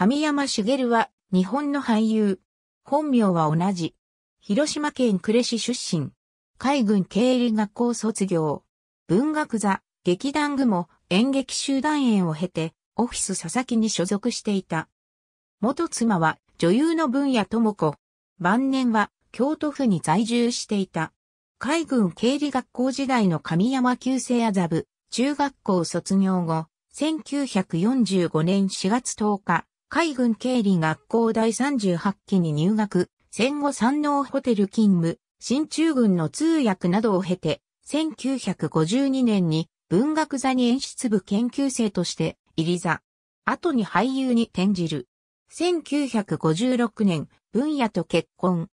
神山茂は日本の俳優。本名は同じ。広島県呉市出身。海軍経理学校卒業。文学座、劇団具も演劇集団演を経て、オフィス佐々木に所属していた。元妻は女優の文也智子。晩年は京都府に在住していた。海軍経理学校時代の神山旧姓麻布、中学校卒業後、1945年4月10日、海軍経理学校第38期に入学、戦後山王ホテル勤務、新中軍の通訳などを経て、1952年に文学座に演出部研究生として入り座。後に俳優に転じる。1956年、分野と結婚。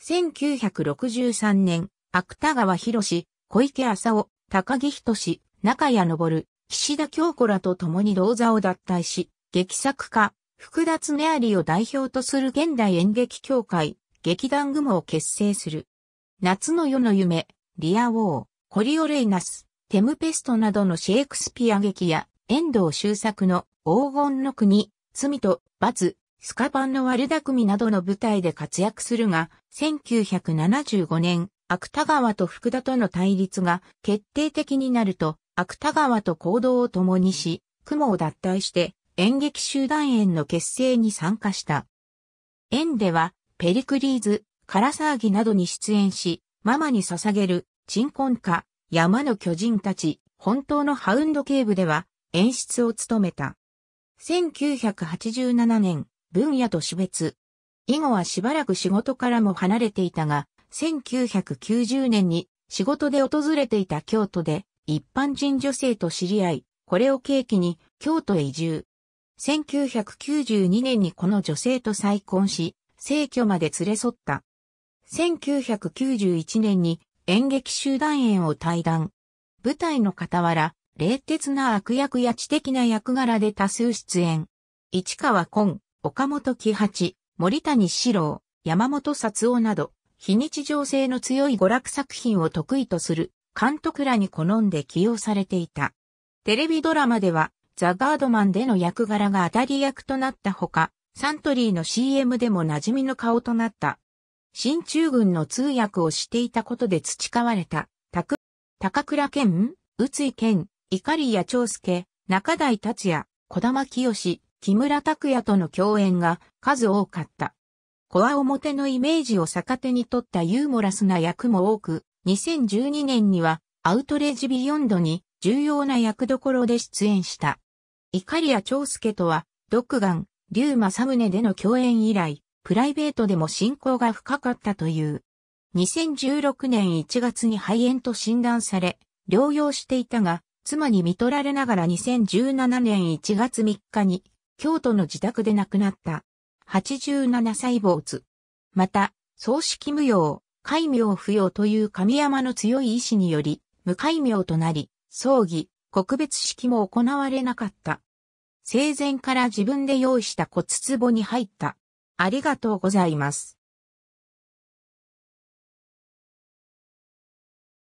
1963年、芥川博士、小池浅尾、高木仁志、中谷昇、岸田京子らと共に同座を脱退し、劇作家、福田恒有を代表とする現代演劇協会、劇団モを結成する。夏の夜の夢、リアウォー、コリオレイナス、テムペストなどのシェイクスピア劇や、遠藤周作の黄金の国、罪と罰、スカパンの悪巧みなどの舞台で活躍するが、1975年、芥川と福田との対立が決定的になると、芥川と行動を共にし、雲を脱退して、演劇集団園の結成に参加した。園では、ペリクリーズ、カラサーギなどに出演し、ママに捧げる、鎮魂歌、山の巨人たち、本当のハウンド警部では、演出を務めた。1987年、分野と種別。以後はしばらく仕事からも離れていたが、1990年に仕事で訪れていた京都で一般人女性と知り合い、これを契機に京都へ移住。1992年にこの女性と再婚し、生居まで連れ添った。1991年に演劇集団演を退団。舞台の傍ら、冷徹な悪役や知的な役柄で多数出演。市川昆、岡本喜八、森谷史郎、山本札夫など、非日常性の強い娯楽作品を得意とする監督らに好んで起用されていた。テレビドラマではザ・ガードマンでの役柄が当たり役となったほか、サントリーの CM でも馴染みの顔となった。新中軍の通訳をしていたことで培われた、高倉健、宇津井健、碇谷長介、中台達也、小玉清、木村拓也との共演が数多かった。コア表のイメージを逆手に取ったユーモラスな役も多く、2012年にはアウトレージビヨンドに重要な役どころで出演した。イカリア長介とは、独眼、クガン、竜馬サムネでの共演以来、プライベートでも親交が深かったという。2016年1月に肺炎と診断され、療養していたが、妻に見取られながら2017年1月3日に、京都の自宅で亡くなった。87歳坊主。また、葬式無用、戒名不要という神山の強い意志により、無戒名となり、葬儀、告別式も行われなかった。生前から自分で用意した骨壺に入った。ありがとうございます。